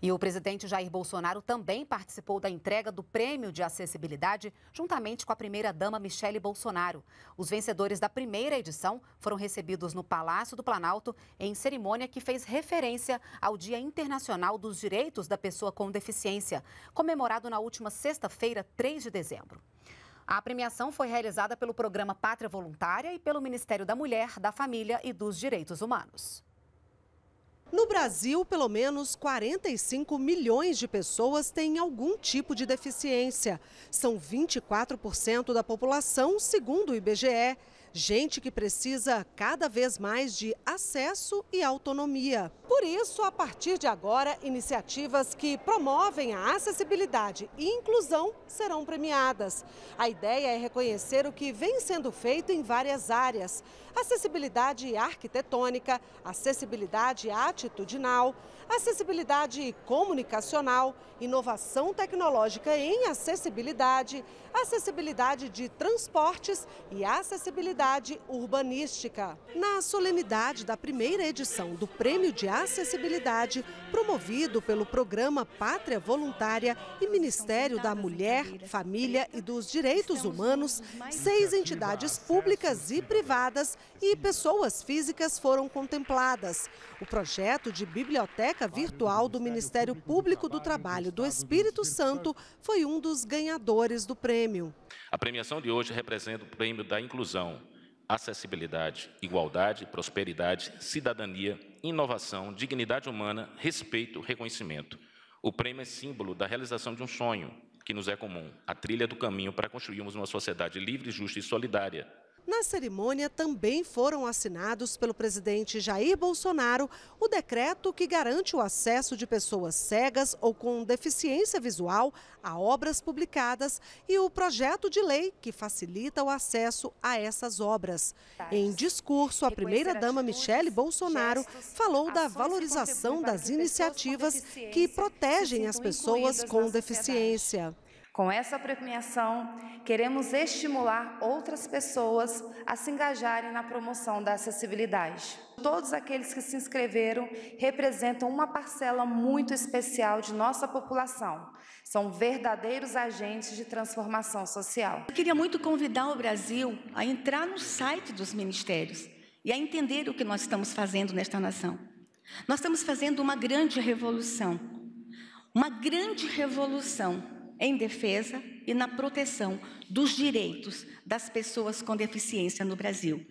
E o presidente Jair Bolsonaro também participou da entrega do Prêmio de Acessibilidade, juntamente com a primeira-dama Michele Bolsonaro. Os vencedores da primeira edição foram recebidos no Palácio do Planalto, em cerimônia que fez referência ao Dia Internacional dos Direitos da Pessoa com Deficiência, comemorado na última sexta-feira, 3 de dezembro. A premiação foi realizada pelo programa Pátria Voluntária e pelo Ministério da Mulher, da Família e dos Direitos Humanos. No Brasil, pelo menos 45 milhões de pessoas têm algum tipo de deficiência. São 24% da população, segundo o IBGE. Gente que precisa cada vez mais de acesso e autonomia. Por isso, a partir de agora, iniciativas que promovem a acessibilidade e inclusão serão premiadas. A ideia é reconhecer o que vem sendo feito em várias áreas: acessibilidade arquitetônica, acessibilidade atitudinal, acessibilidade comunicacional, inovação tecnológica em acessibilidade, acessibilidade de transportes e acessibilidade urbanística. Na solenidade da primeira edição do Prêmio de Acessibilidade, promovido pelo programa Pátria Voluntária e Ministério da Mulher, Família e dos Direitos Humanos, seis entidades públicas e privadas e pessoas físicas foram contempladas. O projeto de biblioteca virtual do Ministério Público do Trabalho do Espírito Santo foi um dos ganhadores do prêmio. A premiação de hoje representa o prêmio da inclusão, acessibilidade, igualdade, prosperidade, cidadania, inovação, dignidade humana, respeito, reconhecimento. O prêmio é símbolo da realização de um sonho que nos é comum, a trilha do caminho para construirmos uma sociedade livre, justa e solidária, na cerimônia também foram assinados pelo presidente Jair Bolsonaro o decreto que garante o acesso de pessoas cegas ou com deficiência visual a obras publicadas e o projeto de lei que facilita o acesso a essas obras. Em discurso, a primeira-dama Michele Bolsonaro falou da valorização das iniciativas que protegem as pessoas com deficiência. Com essa premiação, queremos estimular outras pessoas a se engajarem na promoção da acessibilidade. Todos aqueles que se inscreveram representam uma parcela muito especial de nossa população. São verdadeiros agentes de transformação social. Eu queria muito convidar o Brasil a entrar no site dos ministérios e a entender o que nós estamos fazendo nesta nação. Nós estamos fazendo uma grande revolução. Uma grande revolução em defesa e na proteção dos direitos das pessoas com deficiência no Brasil.